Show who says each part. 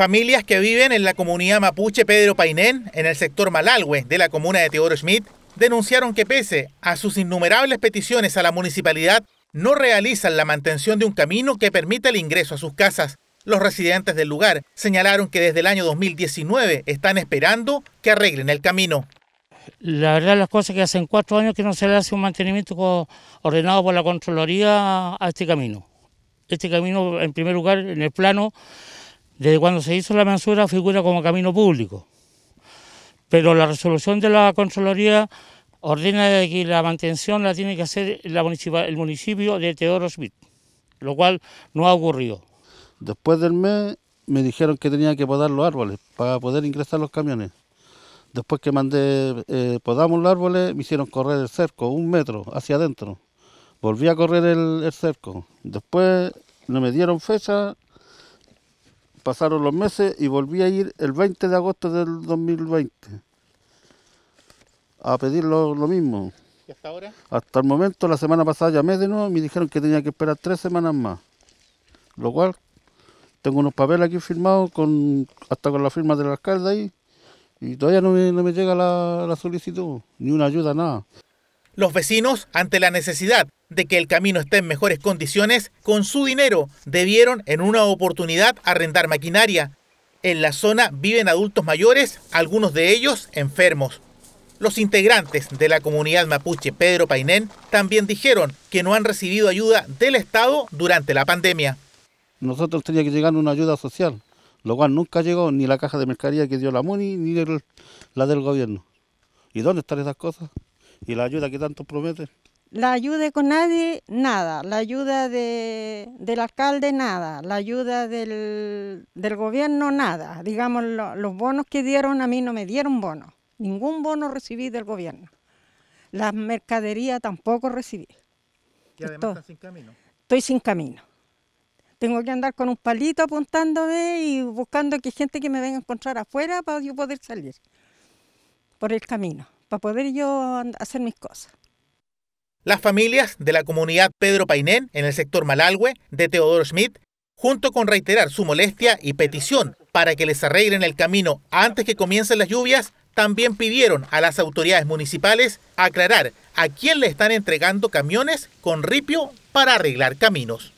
Speaker 1: Familias que viven en la comunidad mapuche Pedro Painén, en el sector Malalhue de la comuna de Teodoro Schmidt, denunciaron que pese a sus innumerables peticiones a la municipalidad, no realizan la mantención de un camino que permita el ingreso a sus casas. Los residentes del lugar señalaron que desde el año 2019 están esperando que arreglen el camino.
Speaker 2: La verdad las cosas que hacen cuatro años que no se le hace un mantenimiento ordenado por la Contraloría a este camino. Este camino, en primer lugar, en el plano desde cuando se hizo la mensura figura como camino público, pero la resolución de la consoloría ordena que la mantención la tiene que hacer
Speaker 3: el municipio de Teodoro Smith, lo cual no ha ocurrido. Después del mes me dijeron que tenía que podar los árboles para poder ingresar los camiones. Después que mandé, eh, podamos los árboles, me hicieron correr el cerco, un metro hacia adentro. Volví a correr el, el cerco. Después no me dieron fecha Pasaron los meses y volví a ir el 20 de agosto del 2020 a pedir lo, mismo. ¿Y hasta ahora? Hasta el momento, la semana pasada llamé de nuevo me dijeron que tenía que esperar tres semanas más. Lo cual, tengo unos papeles aquí firmados, con, hasta con la firma del alcalde ahí, y todavía no me, llega la, la solicitud, ni una ayuda, nada.
Speaker 1: Los vecinos, ante la necesidad de que el camino esté en mejores condiciones, con su dinero debieron en una oportunidad arrendar maquinaria. En la zona viven adultos mayores, algunos de ellos enfermos. Los integrantes de la comunidad mapuche Pedro Painén también dijeron que no han recibido ayuda del Estado durante la pandemia.
Speaker 3: Nosotros teníamos que llegar una ayuda social, lo cual nunca llegó ni la caja de mercadería que dio la MUNI ni la del gobierno. ¿Y dónde están esas cosas? ¿Y la ayuda que tanto promete?
Speaker 4: La ayuda con nadie, nada. La ayuda del alcalde, nada. La ayuda del, gobierno, nada. Digamos, los bonos que dieron a mí no me dieron bonos. Ningún bono recibí del gobierno. Las mercaderías tampoco recibí. Y
Speaker 1: además estoy, sin camino.
Speaker 4: Estoy sin camino. Tengo que andar con un palito apuntándome y buscando que gente que me venga a encontrar afuera para yo poder salir por el camino para poder yo hacer mis cosas.
Speaker 1: Las familias de la comunidad Pedro Painén en el sector Malalhue de Teodoro Schmidt, junto con reiterar su molestia y petición para que les arreglen el camino antes que comiencen las lluvias, también pidieron a las autoridades municipales aclarar a quién le están entregando camiones con ripio para arreglar caminos.